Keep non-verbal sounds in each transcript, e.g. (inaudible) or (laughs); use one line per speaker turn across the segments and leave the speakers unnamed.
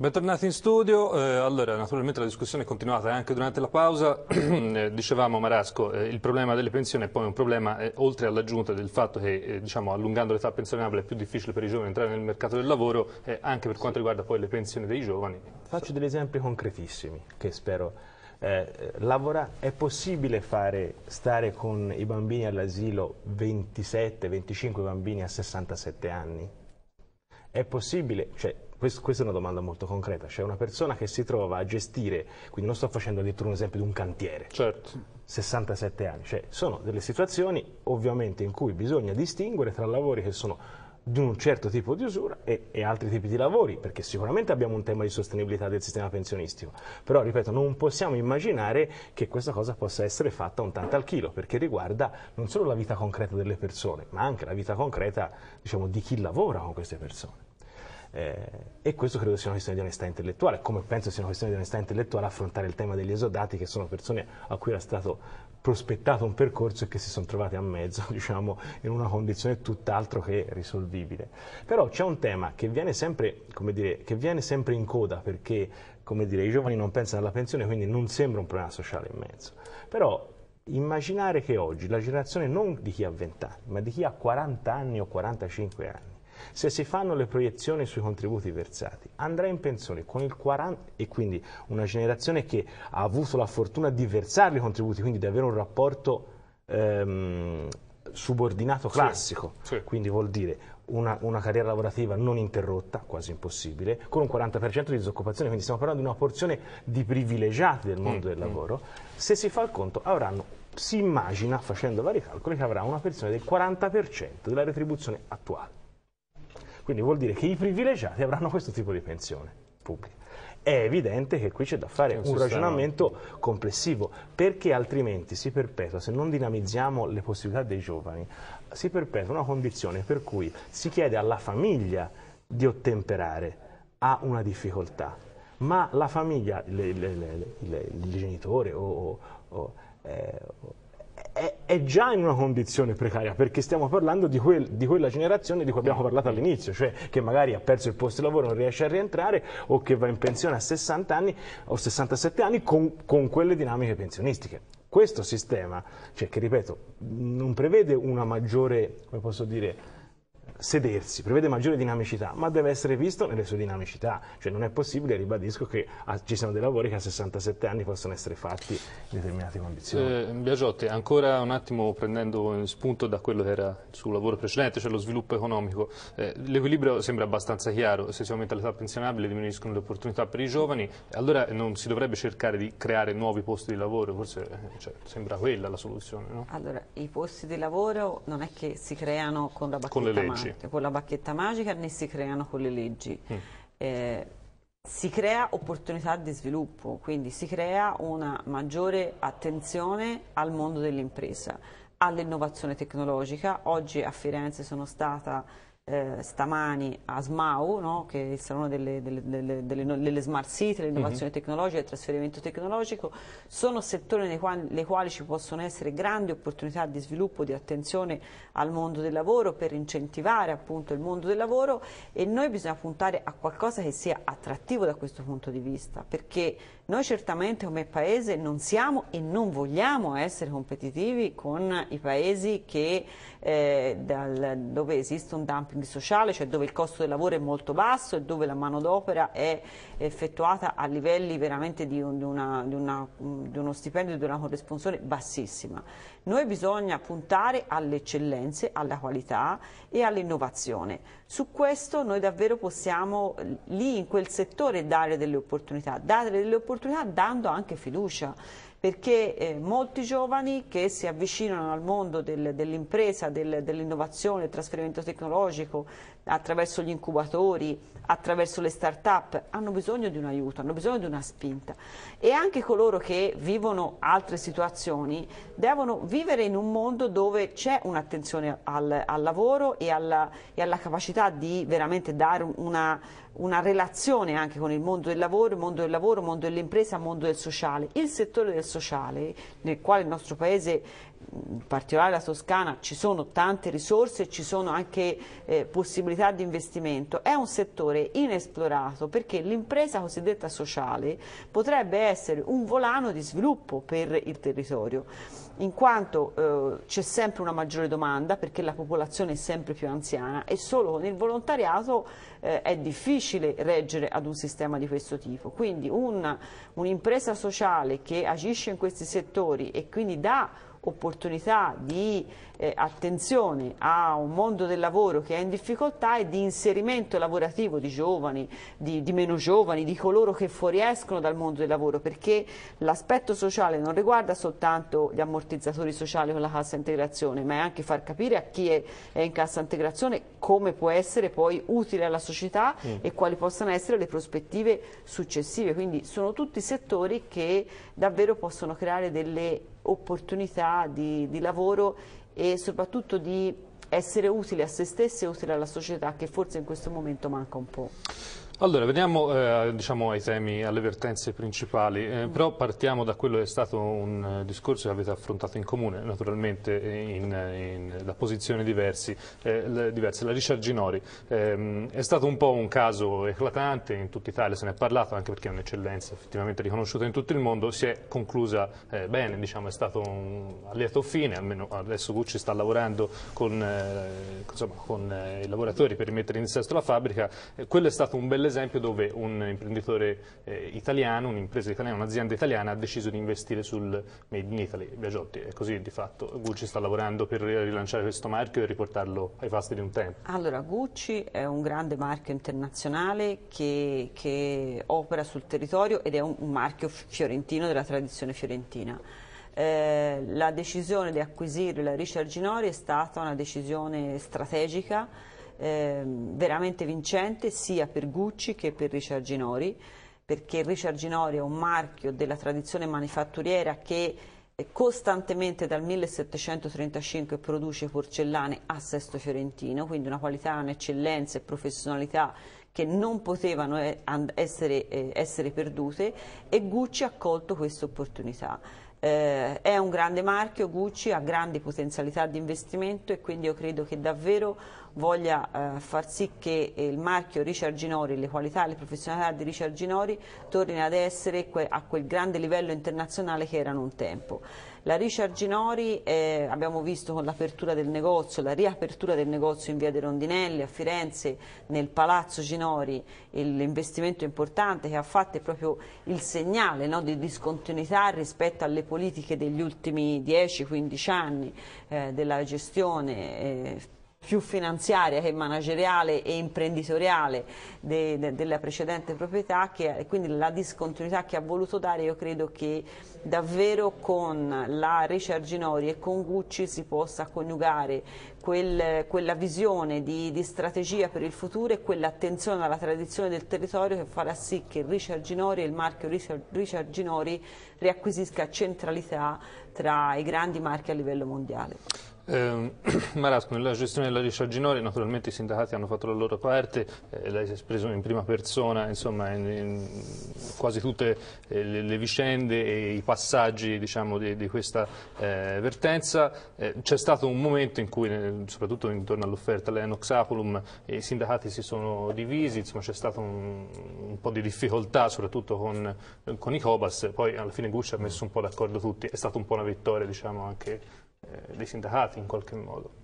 Bentornati in studio, eh, allora naturalmente la discussione è continuata eh, anche durante la pausa, (clears throat) eh, dicevamo Marasco eh, il problema delle pensioni è poi un problema eh, oltre all'aggiunta del fatto che eh, diciamo, allungando l'età pensionabile è più difficile per i giovani entrare nel mercato del lavoro anche per quanto riguarda poi le
pensioni dei giovani. Faccio degli esempi concretissimi che spero eh, lavora, è possibile fare, stare con i bambini all'asilo 27, 25 bambini a 67 anni? È possibile, cioè questa è una domanda molto concreta, cioè una persona che si trova a gestire, quindi non sto facendo addirittura un esempio di un cantiere, certo. 67 anni, cioè sono delle situazioni ovviamente in cui bisogna distinguere tra lavori che sono di un certo tipo di usura e, e, altri tipi di lavori, perché sicuramente abbiamo un tema di sostenibilità del sistema pensionistico, però ripeto, non possiamo immaginare che questa cosa possa essere fatta un tanto al chilo, perché riguarda non solo la vita concreta delle persone, ma anche la vita concreta diciamo, di chi lavora con queste persone. Eh, e questo credo sia una questione di onestà intellettuale, come penso sia una questione di onestà intellettuale affrontare il tema degli esodati, che sono persone a cui era stato prospettato un percorso e che si sono trovate a mezzo, (laughs) diciamo, in una condizione tutt'altro che risolvibile. Però c'è un tema che viene sempre, dire, che viene sempre in coda perché, dire, i giovani non pensano alla pensione, quindi non sembra un problema sociale in mezzo. Però immaginare che oggi la generazione non di chi ha 20 anni, ma di chi ha 40 anni o 45 anni, se si fanno le proiezioni sui contributi versati, andrà in pensione con il 40 e quindi una generazione che ha avuto la fortuna di versare i contributi, quindi di avere un rapporto ehm, subordinato classico, sì, sì. quindi vuol dire una, una, carriera lavorativa non interrotta, quasi impossibile, con un 40% di disoccupazione, quindi stiamo parlando di una porzione di privilegiati del mondo mm, del mm. lavoro, mm. se si fa il conto avranno, si immagina, facendo vari calcoli, che avrà una pensione del 40% della retribuzione attuale. Quindi vuol dire che i privilegiati avranno questo tipo di pensione pubblica. È evidente che qui c'è da fare un, un ragionamento complessivo, perché altrimenti si perpetua, se non dinamizziamo le possibilità dei giovani, si perpetua una condizione per cui si chiede alla famiglia di ottemperare a una difficoltà, ma la famiglia, il genitore o, o, eh, o è, è, già in una condizione precaria, perché stiamo parlando di, quel, di, quella generazione di cui abbiamo parlato all'inizio, cioè che magari ha perso il posto di lavoro, non riesce a rientrare o che va in pensione a 60 anni o 67 anni con, con quelle dinamiche pensionistiche. Questo sistema, cioè, che ripeto, non prevede una maggiore, come posso dire, sedersi, prevede maggiore dinamicità, ma deve essere visto nelle sue dinamicità, cioè non è possibile, ribadisco, che ah, ci siano dei lavori che a 67 anni possono essere fatti in determinate condizioni.
Eh, Biagiotti, ancora un attimo prendendo spunto da quello che era il suo lavoro precedente, cioè lo sviluppo economico, eh, l'equilibrio sembra abbastanza chiaro, se si aumenta l'età pensionabile diminuiscono le opportunità per i giovani, allora non si dovrebbe cercare di creare nuovi posti di lavoro, forse eh, cioè, sembra quella la soluzione.
No? Allora, i posti di lavoro non è che si creano con la bacchetta con le leggi. Esattamente, cioè, con la bacchetta magica né si creano con le leggi. Mm. Eh, si crea opportunità di sviluppo, quindi si crea una maggiore attenzione al mondo dell'impresa, all'innovazione tecnologica. Oggi a Firenze sono stata eh, stamani a SMAU, no? che è il Salone delle, delle, delle, delle Smart City, l'innovazione uh mhm. -huh. tecnologica e il trasferimento tecnologico, sono settori nei quali, nei quali, ci possono essere grandi opportunità di sviluppo, di attenzione al mondo del lavoro per incentivare appunto il mondo del lavoro e noi bisogna puntare a qualcosa che sia attrattivo da questo punto di vista, perché noi certamente come Paese non siamo e non vogliamo essere competitivi con i Paesi che, eh, dal, dove esiste un dumping sociale, cioè dove il costo del lavoro è molto basso e dove la manodopera è effettuata a livelli veramente di, un, di, una, di, una, di uno stipendio, di una corrisponzione bassissima. Noi bisogna puntare alle eccellenze, alla qualità e all'innovazione. Su questo noi davvero possiamo lì in quel settore dare delle opportunità, dare delle opportunità un'opportunità dando anche fiducia perché eh, molti giovani che si avvicinano al mondo del, dell'impresa, del, dell'innovazione, del trasferimento tecnologico, attraverso gli incubatori, attraverso le start-up, hanno bisogno di un aiuto, hanno bisogno di una spinta. E anche coloro che vivono altre situazioni devono vivere in un mondo dove c'è un'attenzione al, al, lavoro e alla, e alla, capacità di veramente dare una, una relazione anche con il mondo del lavoro, il mondo del lavoro, il mondo dell'impresa, il mondo del sociale. Il settore del sociale, nel quale il nostro Paese in particolare la Toscana ci sono tante risorse e ci sono anche eh, possibilità di investimento, è un settore inesplorato perché l'impresa cosiddetta sociale potrebbe essere un volano di sviluppo per il territorio, in quanto eh, c'è sempre una maggiore domanda perché la popolazione è sempre più anziana e solo con il volontariato eh, è difficile reggere ad un sistema di questo tipo. Quindi un'impresa un sociale che agisce in questi settori e quindi dà opportunità di eh, attenzione a un mondo del lavoro che è in difficoltà e di inserimento lavorativo di giovani, di, di meno giovani, di coloro che fuoriescono dal mondo del lavoro, perché l'aspetto sociale non riguarda soltanto gli ammortizzatori sociali con la cassa integrazione, ma è anche far capire a chi è, è in cassa integrazione come può essere poi utile alla società mm. e quali possano essere le prospettive successive. Quindi sono tutti settori che davvero possono creare delle opportunità di, di lavoro e soprattutto di essere utile a se stessi e utile alla società che forse in questo momento manca un po'.
Allora, veniamo eh, diciamo ai temi, alle vertenze principali, eh, però partiamo da quello che è stato un eh, discorso che avete affrontato in comune, naturalmente eh, in, in, da posizioni diversi, eh, le, diverse. La Richard Ginori ehm, è stato un po' un caso eclatante, in tutta Italia se ne è parlato, anche perché è un'eccellenza effettivamente riconosciuta in tutto il mondo, si è conclusa eh, bene, diciamo, è stato un, lieto fine, almeno adesso Gucci sta lavorando con, insomma, con i lavoratori per rimettere in sesto la fabbrica, quello è stato un bel esempio dove un imprenditore eh, italiano, un'impresa italiana, un'azienda italiana ha deciso di investire sul Made in Italy, Biagiotti, è così di fatto, Gucci sta lavorando per rilanciare questo marchio e riportarlo ai fasti di un tempo.
Allora Gucci è un grande marchio internazionale che, che opera sul territorio ed è un, un marchio fiorentino della tradizione fiorentina. Eh, la decisione di acquisire la Richard Ginori è stata una decisione strategica Ehm, veramente vincente sia per Gucci che per Richard Ginori, perché Richard Ginori è un marchio della tradizione manifatturiera che eh, costantemente dal 1735 produce porcellane a Sesto Fiorentino, quindi una qualità, un'eccellenza e professionalità che non potevano eh, essere, eh, essere perdute e Gucci ha colto questa opportunità. Eh, è un grande marchio, Gucci ha grandi potenzialità di investimento e quindi io credo che davvero voglia eh, far sì che il marchio Richard Ginori, le qualità e le professionalità di Richard Ginori tornino ad essere que a quel grande livello internazionale che erano un tempo. La Richard Ginori eh, abbiamo visto con l'apertura del negozio, la riapertura del negozio in via dei Rondinelli a Firenze, nel Palazzo Ginori, l'investimento importante che ha fatto è proprio il segnale no, di discontinuità rispetto alle politiche degli ultimi 10-15 anni eh, della gestione. Eh, più finanziaria che manageriale e imprenditoriale de, de, della precedente proprietà che, quindi la discontinuità che ha voluto dare io credo che davvero con la Richard Ginori e con Gucci si possa coniugare quel, quella visione di, di, strategia per il futuro e quell'attenzione alla tradizione del territorio che farà sì che Ricci Arginori e il marchio Richard Ginori riacquisisca centralità tra i grandi marchi a livello mondiale.
Eh, (clears throat) Marasco, nella gestione della Riscia Ginori naturalmente i sindacati hanno fatto la loro parte, eh, lei si è espresso in prima persona insomma, in, in quasi tutte eh, le, le, vicende e i passaggi diciamo, di, di, questa eh, vertenza. Eh, c'è stato un momento in cui, eh, soprattutto intorno all'offerta Lenox Apulum, i sindacati si sono divisi, c'è stato un, un, po' di difficoltà soprattutto con, con i Cobas, poi alla fine Gucci ha messo un po' d'accordo tutti, è stata un po' una vittoria diciamo, anche eh, dei sindacati in qualche modo,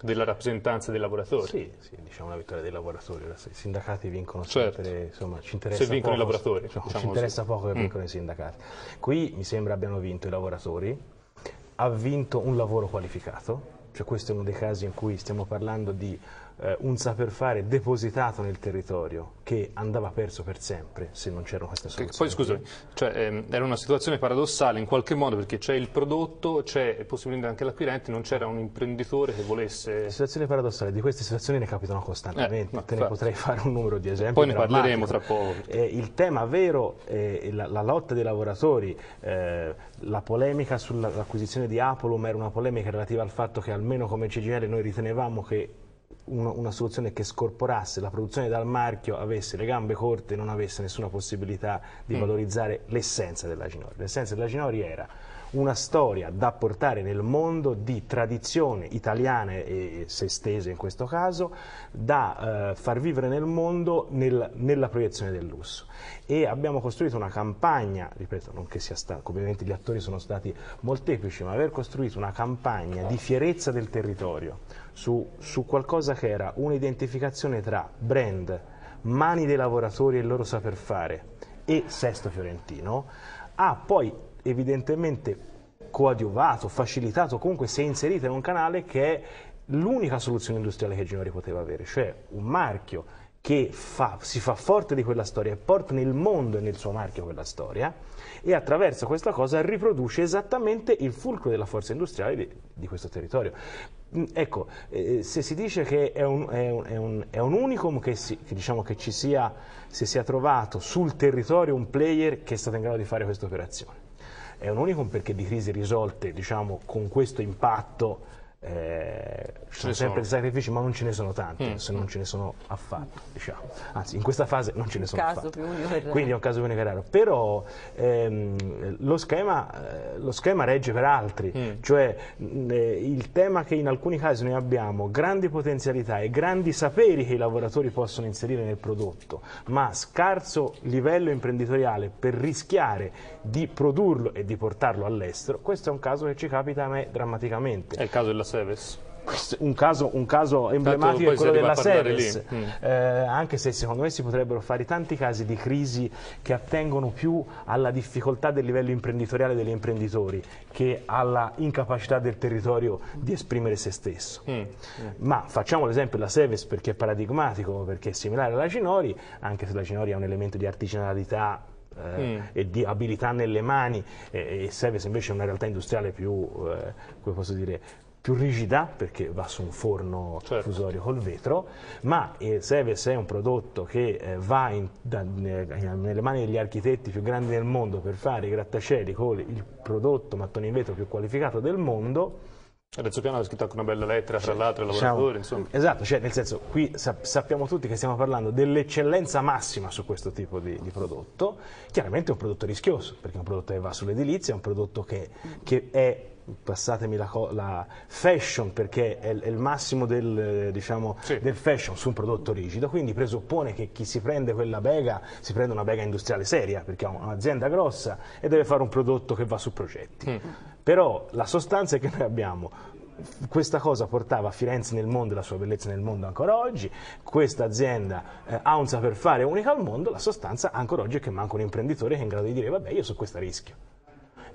della rappresentanza
dei lavoratori. Sì, sì diciamo la vittoria dei lavoratori, se i sindacati vincono certo. sempre, insomma ci interessa se vincono poco, i lavoratori. No, diciamo ci interessa poco che mm. vincono mm. i sindacati. Qui mi sembra abbiano vinto i lavoratori, ha vinto un lavoro qualificato, cioè questo è uno dei casi in cui stiamo parlando di eh, un saper fare depositato nel territorio che andava perso per sempre se non c'erano queste
soluzioni. Poi scusami, cioè, ehm, era una situazione paradossale in qualche modo perché c'è il prodotto, c'è possibilmente anche l'acquirente, non c'era un imprenditore che volesse...
situazione paradossale, di queste situazioni ne capitano costantemente, eh, no, te ne certo. potrei (laughs) fare un numero di esempi. Poi ne parleremo tra poco. Eh, il tema vero è la, la lotta dei lavoratori, eh, la polemica sull'acquisizione di Apolum era una polemica relativa al fatto che almeno come CGL noi ritenevamo che uno, una soluzione che scorporasse la produzione dal marchio, avesse le gambe corte non avesse nessuna possibilità di mm. valorizzare l'essenza della Ginori. L'essenza della Ginori era una storia da portare nel mondo di tradizione italiana e sestese in questo caso, da eh, far vivere nel mondo nel, nella proiezione del lusso. E abbiamo costruito una campagna, ripeto, non che sia stata, ovviamente gli attori sono stati molteplici, ma aver costruito una campagna di fierezza del territorio, su, su qualcosa che era un'identificazione tra brand, mani dei lavoratori e il loro saper fare e Sesto Fiorentino, ha poi evidentemente coadiuvato, facilitato, comunque si è inserita in un canale che è l'unica soluzione industriale che Ginori poteva avere, cioè un marchio che fa, si fa forte di quella storia e porta nel mondo e nel suo marchio quella storia e attraverso questa cosa riproduce esattamente il fulcro della forza industriale di, di questo territorio. Mm, ecco, eh, eh, se si dice che è un, è un, è un, è un unicum che, si, che, diciamo che ci sia, si sia trovato sul territorio un player che è stato in grado di fare questa operazione, è un unicum perché di crisi risolte diciamo, con questo impatto eh, ci sono sempre sacrifici ma non ce ne sono tanti mm. se non ce ne sono affatto diciamo. anzi in questa fase non ce ne sono affatto quindi è un caso più unico e raro però ehm, lo, schema, eh, lo, schema, regge per altri mm. cioè eh, il tema che in alcuni casi noi abbiamo grandi potenzialità e grandi saperi che i lavoratori possono inserire nel prodotto ma scarso livello imprenditoriale per rischiare di produrlo e di portarlo all'estero questo è un caso che ci capita a me drammaticamente è il caso della Seves un caso, un caso emblematico è quello della Seves, mm. eh, anche se secondo me si potrebbero fare tanti casi di crisi che attengono più alla difficoltà del livello imprenditoriale degli imprenditori che alla incapacità del territorio di esprimere se stesso. Mm. Mm. Ma facciamo l'esempio della Seves perché è paradigmatico, perché è similare alla Ginori, anche se la Ginori ha un elemento di artigianalità eh, mm. e di abilità nelle mani eh, e Seves invece è una realtà industriale più, eh, come posso dire, più rigida perché va su un forno certo. fusorio col vetro, ma il eh, Seves è un prodotto che eh, va in, da, ne, nelle mani degli architetti più grandi del mondo per fare i grattacieli con il prodotto mattone in vetro più qualificato del mondo. Renzo Piano ha scritto anche una bella lettera, tra l'altro, ai lavoratori. Diciamo, esatto, cioè, nel senso, qui sap sappiamo tutti che stiamo parlando dell'eccellenza massima su questo tipo di, di, prodotto. Chiaramente è un prodotto rischioso, perché è un prodotto che va sull'edilizia, è un prodotto che, che è passatemi la, la, fashion perché è, è il massimo del, diciamo, sì. del, fashion su un prodotto rigido, quindi presuppone che chi si prende quella bega si prende una bega industriale seria perché è un'azienda grossa e deve fare un prodotto che va su progetti. Mm. Però la sostanza è che noi abbiamo questa cosa portava Firenze nel mondo e la sua bellezza nel mondo ancora oggi, questa azienda eh, ha un saper fare unica al mondo, la sostanza ancora oggi è che manca un imprenditore che è in grado di dire vabbè io su questo rischio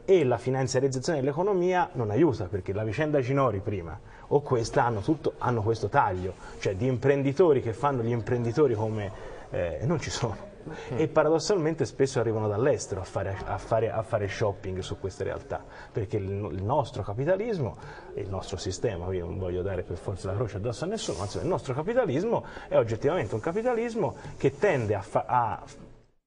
e la finanziarizzazione dell'economia non aiuta perché la vicenda Ginori prima o questa hanno, tutto, hanno questo taglio, cioè di imprenditori che fanno gli imprenditori come eh, non ci sono mm. e paradossalmente spesso arrivano dall'estero a fare, a, fare, a fare, shopping su queste realtà, perché il, il nostro capitalismo, il nostro sistema, io non voglio dare per forza la croce addosso a nessuno, anzi il nostro capitalismo è oggettivamente un capitalismo che tende a, a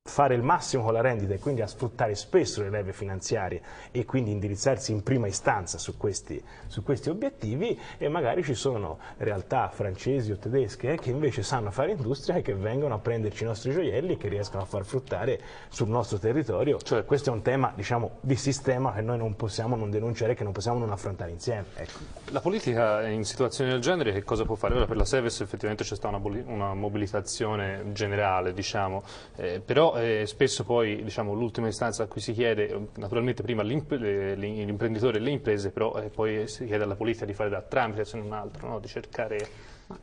fare il massimo con la rendita e quindi a sfruttare spesso le leve finanziarie e quindi indirizzarsi in prima istanza su questi, su questi obiettivi e magari ci sono realtà francesi o tedesche eh, che invece sanno fare industria e che vengono a prenderci i nostri gioielli e che riescono a far fruttare sul nostro territorio. Cioè, questo è un tema diciamo, di sistema che noi non possiamo non denunciare, che non possiamo non affrontare insieme. Ecco.
La politica in situazioni del genere che cosa può fare? Ora per la Seves effettivamente c'è stata una, una, mobilitazione generale, diciamo, eh, però eh, spesso poi diciamo, l'ultima istanza a cui si chiede, naturalmente prima l'imprenditore e le imprese, però eh, poi si chiede alla politica di fare da tramite se non altro, no? di cercare...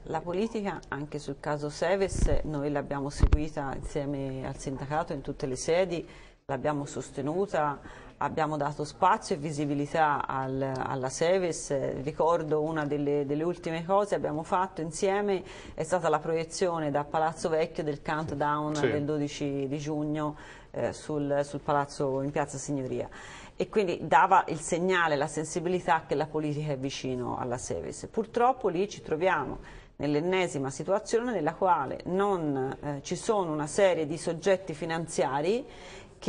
La politica, anche sul caso Seves, noi l'abbiamo seguita insieme al sindacato in tutte le sedi, l'abbiamo sostenuta abbiamo dato spazio e visibilità al, alla Seves, ricordo una delle, delle ultime cose che abbiamo fatto insieme è stata la proiezione da Palazzo Vecchio del countdown sì. del 12 di giugno eh, sul, sul palazzo in Piazza Signoria e quindi dava il segnale, la sensibilità che la politica è vicino alla Seves. Purtroppo lì ci troviamo nell'ennesima situazione nella quale non eh, ci sono una serie di soggetti finanziari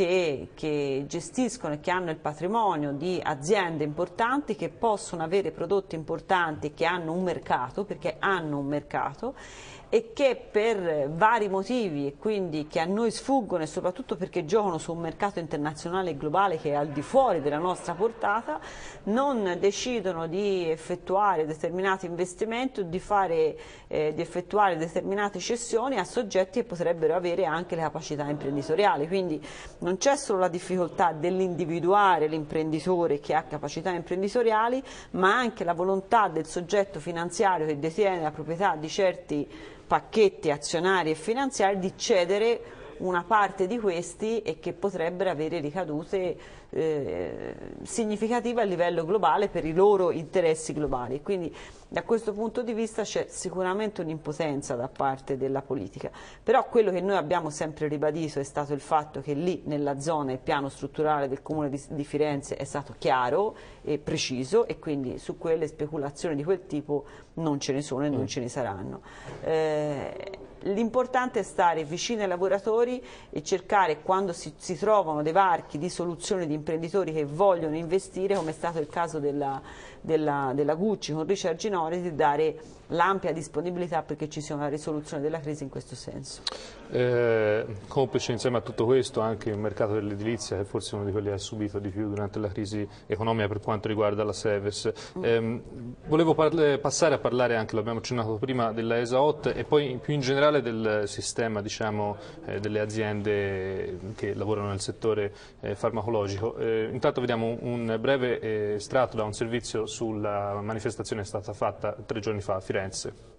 che, che, gestiscono e che hanno il patrimonio di aziende importanti che possono avere prodotti importanti che hanno un mercato, perché hanno un mercato e che per vari motivi e quindi che a noi sfuggono e soprattutto perché giocano su un mercato internazionale e globale che è al di fuori della nostra portata, non decidono di effettuare determinati investimenti o di, fare, eh, di effettuare determinate cessioni a soggetti che potrebbero avere anche le capacità imprenditoriali. Quindi non c'è solo la difficoltà dell'individuare l'imprenditore che ha capacità imprenditoriali, ma anche la volontà del soggetto finanziario che detiene la proprietà di certi pacchetti azionari e finanziari di cedere una parte di questi e che potrebbero avere ricadute eh, significative a livello globale per i loro interessi globali. Quindi da questo punto di vista c'è sicuramente un'impotenza da parte della politica. Però quello che noi abbiamo sempre ribadito è stato il fatto che lì nella zona il piano strutturale del Comune di, di Firenze è stato chiaro e preciso e quindi su quelle speculazioni di quel tipo non ce ne sono e non mm. ce ne saranno. Eh, l'importante è stare vicino ai lavoratori e cercare quando si, si, trovano dei varchi di soluzione di imprenditori che vogliono investire, come è stato il caso della della, della Gucci con Richard Ginori di dare l'ampia disponibilità perché ci sia una risoluzione della crisi in questo senso.
Eh, complice insieme a tutto questo anche il mercato dell'edilizia che forse è uno di quelli che ha subito di più durante la crisi economica per quanto riguarda la Seves. Eh, volevo passare a parlare anche, l'abbiamo accennato prima, della ESAOT e poi più in generale del sistema diciamo, eh, delle aziende che lavorano nel settore eh, farmacologico. Eh, intanto vediamo un breve eh, estratto da un servizio sulla manifestazione che è stata fatta tre giorni fa a Firenze.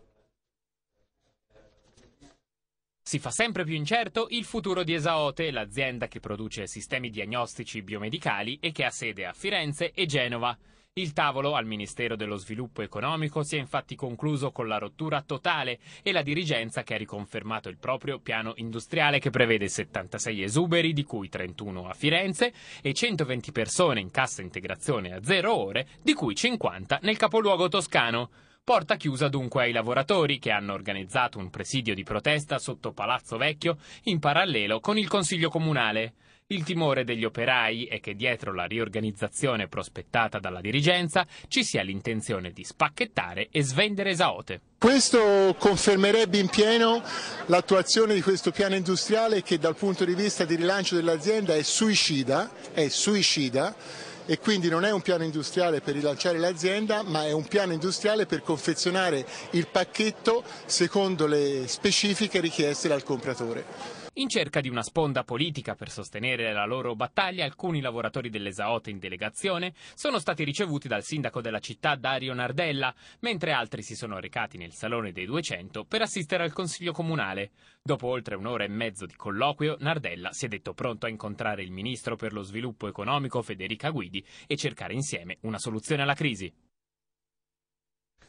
Si fa sempre più incerto il futuro di Esaote, l'azienda che produce sistemi diagnostici biomedicali e che ha sede a Firenze e Genova. Il tavolo al Ministero dello Sviluppo Economico si è infatti concluso con la rottura totale e la dirigenza che ha riconfermato il proprio piano industriale che prevede 76 esuberi, di cui 31 a Firenze, e 120 persone in cassa integrazione a zero ore, di cui 50 nel capoluogo toscano. Porta chiusa dunque ai lavoratori che hanno organizzato un presidio di protesta sotto Palazzo Vecchio in parallelo con il Consiglio Comunale. Il timore degli operai è che dietro la riorganizzazione prospettata dalla dirigenza ci sia l'intenzione di spacchettare e svendere Esaote. Questo confermerebbe in pieno l'attuazione di questo piano industriale che dal punto di vista di rilancio dell'azienda è suicida, è suicida e quindi non è un piano industriale per rilanciare l'azienda, ma è un piano industriale per confezionare il pacchetto secondo le specifiche richieste dal compratore. In cerca di una sponda politica per sostenere la loro battaglia, alcuni lavoratori dell'Esaote in delegazione sono stati ricevuti dal sindaco della città Dario Nardella, mentre altri si sono recati nel Salone dei 200 per assistere al Consiglio Comunale. Dopo oltre un'ora e mezzo di colloquio, Nardella si è detto pronto a incontrare il ministro per lo sviluppo economico Federica Guidi e cercare insieme una soluzione alla crisi.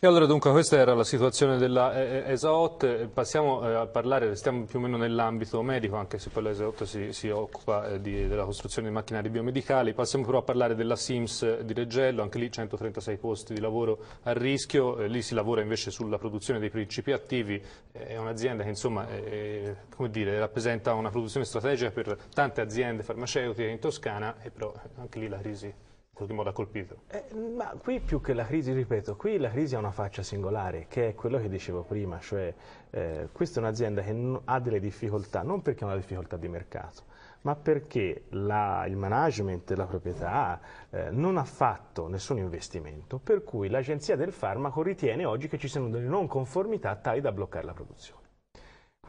E allora dunque questa era la situazione della eh, eh ESAOT, passiamo eh, a parlare, stiamo più o meno nell'ambito medico, anche se poi l'ESAOT si, si, occupa eh, di, della costruzione di macchinari biomedicali, passiamo però a parlare della SIMS eh, di Reggello, anche lì 136 posti di lavoro a rischio, eh, lì si lavora invece sulla produzione dei principi attivi, è un'azienda che insomma, come dire, rappresenta una produzione strategica per tante aziende farmaceutiche in Toscana e però anche lì la crisi qualche ha colpito.
Eh, ma qui più che la crisi, ripeto, qui la crisi ha una faccia singolare, che è quello che dicevo prima, cioè eh, questa è un'azienda che ha delle difficoltà, non perché ha una difficoltà di mercato, ma perché la, il management, la proprietà, eh, non ha fatto nessun investimento, per cui l'Agenzia del Farmaco ritiene oggi che ci siano delle non conformità tali da bloccare la produzione.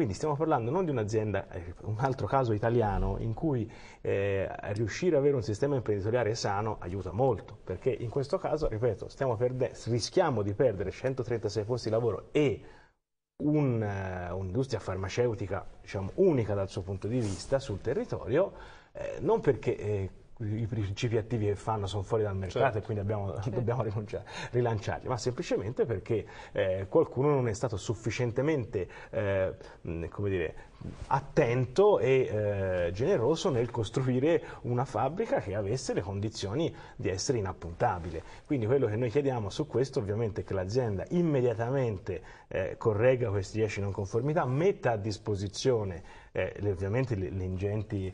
Quindi stiamo parlando non di un'azienda, eh, un altro caso italiano in cui eh, riuscire ad avere un sistema imprenditoriale sano aiuta molto, perché in questo caso, ripeto, rischiamo di perdere 136 posti di lavoro e un, uh, un'industria farmaceutica diciamo, unica dal suo punto di vista sul territorio, eh, non perché eh, i principi attivi che fanno sono fuori dal mercato certo. e quindi abbiamo, certo. (laughs) dobbiamo rilanciarli, ma semplicemente perché eh, qualcuno non è stato sufficientemente eh, mh, dire, attento e eh, generoso nel costruire una fabbrica che avesse le condizioni di essere inappuntabile. Quindi quello che noi chiediamo su questo ovviamente è che l'azienda immediatamente eh, corregga questi 10 non conformità, metta a disposizione eh, le, ovviamente le, le ingenti,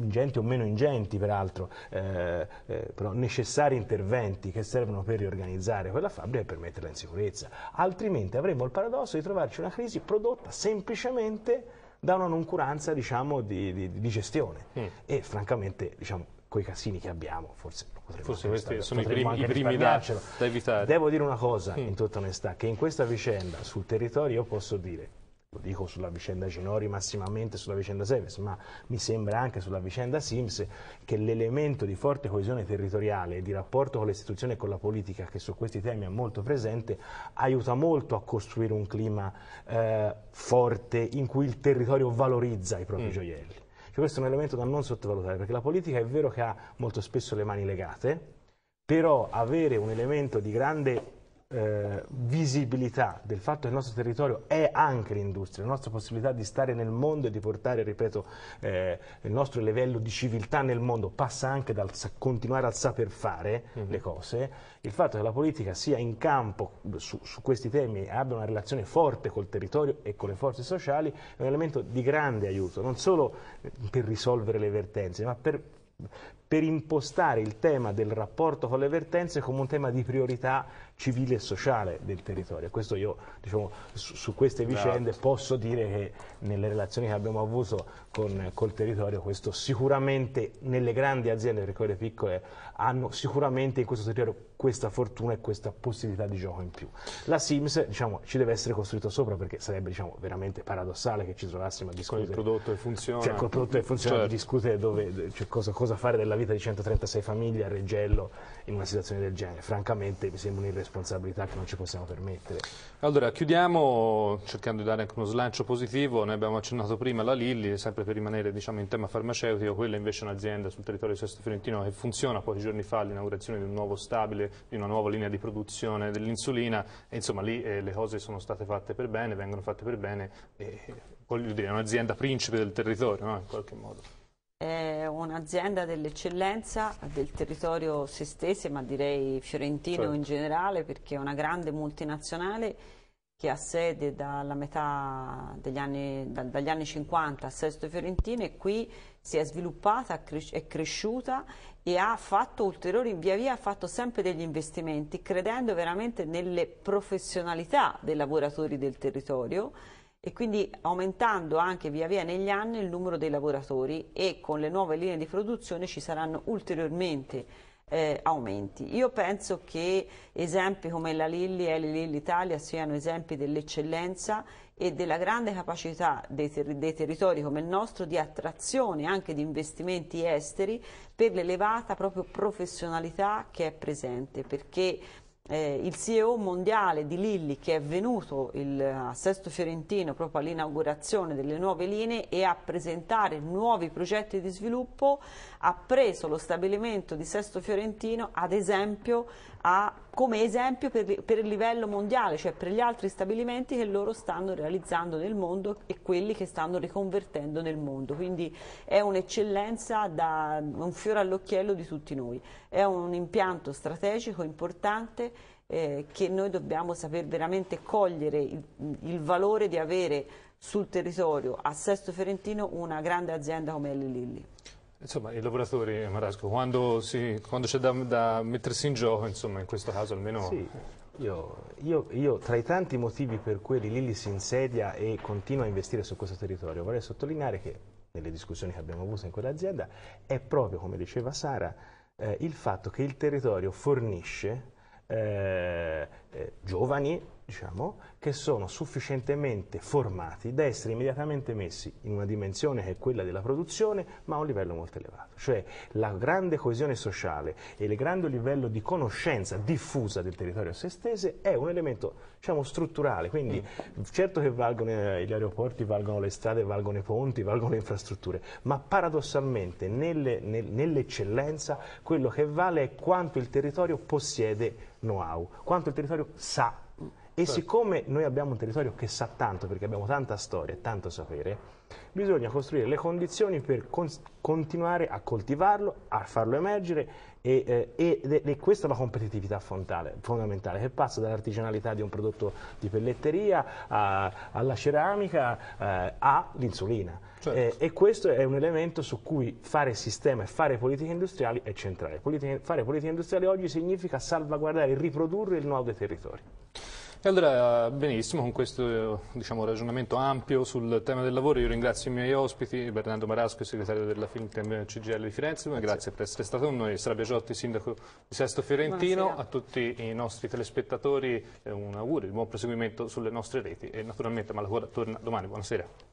ingenti, o meno ingenti peraltro, eh, eh però necessari interventi che servono per riorganizzare quella fabbrica e per metterla in sicurezza. Altrimenti avremo il paradosso di trovarci una crisi prodotta semplicemente da una noncuranza diciamo, di, di, di, gestione. Mm. E francamente, diciamo, coi casini che abbiamo, forse Forse questi sono i primi, i primi da,
da, evitare. Devo dire una cosa, mm. in
tutta onestà, che in questa vicenda sul territorio io posso dire lo dico sulla vicenda Ginori massimamente, sulla vicenda Seves, ma mi sembra anche sulla vicenda Sims che l'elemento di forte coesione territoriale e di rapporto con le istituzioni e con la politica che su questi temi è molto presente aiuta molto a costruire un clima eh, forte in cui il territorio valorizza i propri mm. gioielli. Cioè, questo è un elemento da non sottovalutare perché la politica è vero che ha molto spesso le mani legate, però avere un elemento di grande eh, visibilità del fatto che il nostro territorio è anche l'industria, la nostra possibilità di stare nel mondo e di portare, ripeto, eh, il nostro livello di civiltà nel mondo passa anche dal continuare a saper fare mm -hmm. le cose, il fatto che la politica sia in campo su, su questi temi e abbia una relazione forte col territorio e con le forze sociali è un elemento di grande aiuto, non solo per risolvere le vertenze, ma per per impostare il tema del rapporto con le vertenze come un tema di priorità civile e sociale del territorio. Questo io, diciamo, su, su queste esatto. vicende esatto. posso dire che nelle relazioni che abbiamo avuto con, col territorio, questo sicuramente nelle grandi aziende, perché le piccole hanno sicuramente in questo territorio questa fortuna e questa possibilità di gioco in più. La Sims, diciamo, ci deve essere costruita sopra perché sarebbe, diciamo, veramente paradossale che ci trovassimo a discutere. Col prodotto
che funziona. Cioè, col prodotto che funziona, certo.
discutere dove, cioè, cosa, cosa fare della vita vita di 136 famiglie a Reggello in una situazione del genere. Francamente mi sembra un'irresponsabilità che non ci possiamo permettere.
Allora, chiudiamo cercando di dare anche uno slancio positivo. Noi abbiamo accennato prima la Lilli, sempre per rimanere diciamo, in tema farmaceutico. Quella invece è un'azienda sul territorio di Sesto Fiorentino che funziona pochi giorni fa l'inaugurazione di un nuovo stabile, di una nuova linea di produzione dell'insulina. Insomma, lì eh, le cose sono state fatte per bene, vengono fatte per bene. E, voglio dire, è un'azienda principe del territorio, no? in qualche modo
è un'azienda dell'eccellenza del territorio sestese, ma direi fiorentino certo. in generale, perché è una grande multinazionale che ha sede dalla metà degli anni, da, dagli anni 50 a Sesto Fiorentino e qui si è sviluppata, è cresciuta e ha fatto ulteriori, via via ha fatto sempre degli investimenti, credendo veramente nelle professionalità dei lavoratori del territorio e quindi aumentando anche via via negli anni il numero dei lavoratori e con le nuove linee di produzione ci saranno ulteriormente eh, aumenti. Io penso che esempi come la Lilli e Lilli Italia siano esempi dell'eccellenza e della grande capacità dei, ter dei, territori come il nostro di attrazione anche di investimenti esteri per l'elevata proprio professionalità che è presente, perché eh, il CEO mondiale di Lilli che è venuto il, a Sesto Fiorentino proprio all'inaugurazione delle nuove linee e a presentare nuovi progetti di sviluppo ha preso lo stabilimento di Sesto Fiorentino ad esempio a, come esempio per, per, il livello mondiale, cioè per gli altri stabilimenti che loro stanno realizzando nel mondo e quelli che stanno riconvertendo nel mondo. Quindi è un'eccellenza, da, un fiore all'occhiello di tutti noi. È un impianto strategico importante eh, che noi dobbiamo saper veramente cogliere il, il valore di avere sul territorio a Sesto Ferentino una grande azienda come Eli Lilli.
Insomma, i lavoratori, Marasco, quando, si, quando c'è da, da, mettersi in gioco, insomma, in questo caso almeno... Sì,
io, io, io, tra i tanti motivi per cui Lilli si insedia e continua a investire su questo territorio, vorrei sottolineare che, nelle discussioni che abbiamo avuto in quell'azienda, è proprio, come diceva Sara, eh, il fatto che il territorio fornisce eh, eh, giovani diciamo, che sono sufficientemente formati da essere immediatamente messi in una dimensione che è quella della produzione, ma a un livello molto elevato. Cioè la grande coesione sociale e il grande livello di conoscenza diffusa del territorio sestese è un elemento diciamo, strutturale, quindi mm. certo che valgono eh, gli aeroporti, valgono le strade, valgono i ponti, valgono le infrastrutture, ma paradossalmente nelle, nel, nell'eccellenza quello che vale è quanto il territorio possiede know-how, quanto il territorio sa e certo. siccome noi abbiamo un territorio che sa tanto, perché abbiamo tanta storia e tanto sapere, bisogna costruire le condizioni per con continuare a coltivarlo, a farlo emergere e, eh, ed è questa è la competitività fondamentale che passa dall'artigianalità di un prodotto di pelletteria a, alla ceramica eh, all'insulina. Certo. Eh, e questo è un elemento su cui fare sistema e fare politiche industriali è centrale. Politica, fare politica industriale oggi significa salvaguardare e riprodurre il nuovo dei territori.
E allora benissimo, con questo diciamo, ragionamento ampio sul tema del lavoro, io ringrazio i miei ospiti, Bernardo Marasco, segretario della Filmtem CGL di Firenze, grazie. grazie per essere stato con noi, Sara Biagiotti, sindaco di Sesto Fiorentino, Buonasera. a tutti i nostri telespettatori eh, un augurio, un buon proseguimento sulle nostre reti e naturalmente Malacora torna domani, buonasera.